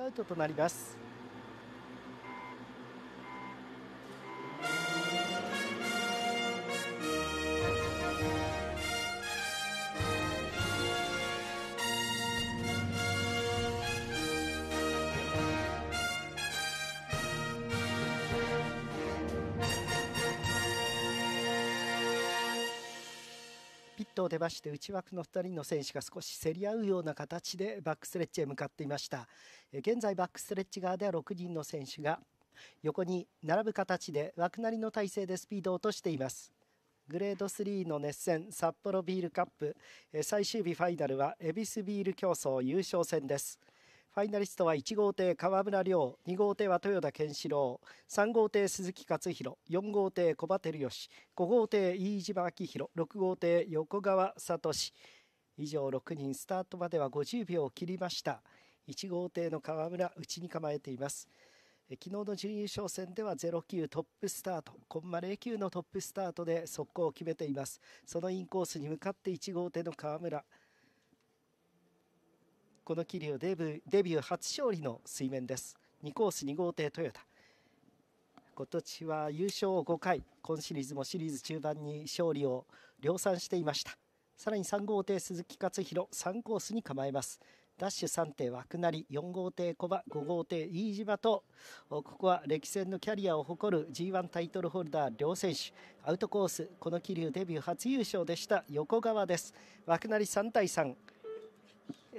アウトとなります。トを出まして内枠の2人の選手が少し競り合うような形でバックスレッジへ向かっていました現在バックスレッジ側では6人の選手が横に並ぶ形で枠なりの体勢でスピードを落としていますグレード3の熱戦札幌ビールカップ最終日ファイナルは恵比寿ビール競争優勝戦です。ファイナリストは1号艇川村亮2号艇は豊田健志郎3号艇鈴木勝弘4号艇小場照義5号艇飯島明宏6号艇横川聡以上6人スタートまでは50秒を切りました1号艇の川村内に構えています昨日の準優勝戦では09トップスタートコンマ09のトップスタートで速攻を決めていますそのインコースに向かって1号艇の川村この桐生デデビュー初勝利の水面です2コース2号艇トヨタ今年は優勝を5回今シリーズもシリーズ中盤に勝利を量産していましたさらに3号艇鈴木克弘3コースに構えますダッシュ3艇枠なり4号艇小馬5号艇飯島とここは歴戦のキャリアを誇る G1 タイトルホルダー両選手アウトコースこの桐生デビュー初優勝でした横川です枠なり3対3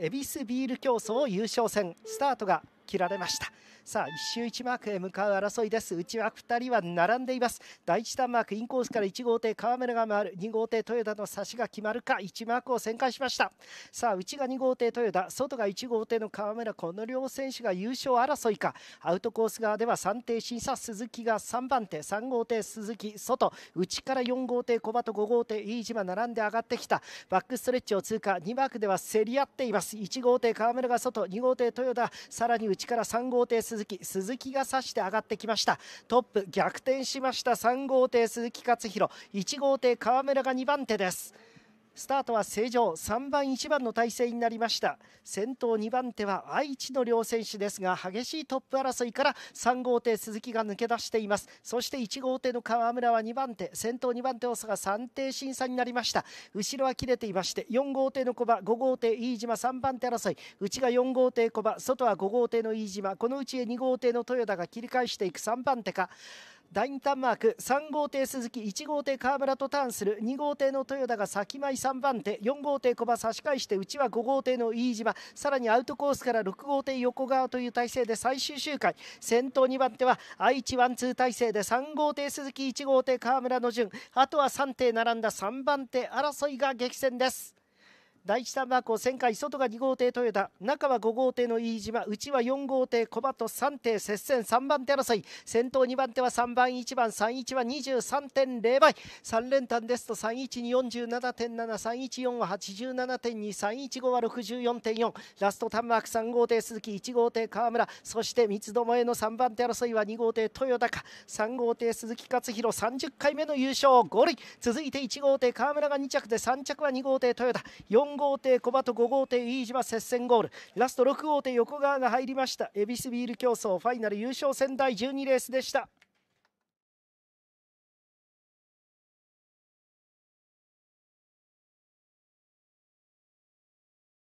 恵比寿ビール競争優勝戦スタートが切られましたさあ1周1マークへ向かう争いですうちは2人は並んでいます第1タマークインコースから1号艇川村が回る2号艇豊田の差しが決まるか1マークを旋回しましたさあ内が2号艇豊田外が1号艇の川村この両選手が優勝争いかアウトコース側では3艇審査鈴木が3番手3号艇鈴木外内から4号艇小鳩5号艇飯島並んで上がってきたバックストレッチを通過2マークでは競り合っています1号艇川村が外2号艇豊田さらに内内から3号艇鈴木鈴木が差して上がってきましたトップ逆転しました3号艇鈴木勝弘1号艇川村が2番手ですスタートは正常3番1番の体制になりました先頭2番手は愛知の両選手ですが激しいトップ争いから3号艇鈴木が抜け出していますそして1号艇の川村は2番手先頭2番手を差が3艇審査になりました後ろは切れていまして4号艇の小馬5号艇飯島3番手争い内が4号艇小馬外は5号艇の飯島このうち2号艇の豊田が切り返していく3番手か第2ターンマーク3号艇鈴木1号艇川村とターンする2号艇の豊田が先前3番手4号艇小場差し返して内は5号艇の飯島さらにアウトコースから6号艇横川という体勢で最終周回先頭2番手は愛知ワンツー体制で3号艇鈴木1号艇川村の順あとは3艇並んだ3番手争いが激戦です。第一ターンー旋回外が2号艇トヨタ中は5号艇の飯島内は4号艇小鳩3艇接戦3番手争い先頭2番手は3番1番31は23.0倍3連単ですと31247.731は87.2315は64.4ラストターンマーク3号艇鈴木1号艇川村そして三つどもえの3番手争いは2号艇豊か3号艇鈴木勝弘30回目の優勝5塁続いて1号艇川村が2着で3着は2号艇豊田4号艇小鳩5号艇飯島接戦ゴールラスト6号艇横川が入りました恵比寿ビール競争ファイナル優勝戦第12レースでした。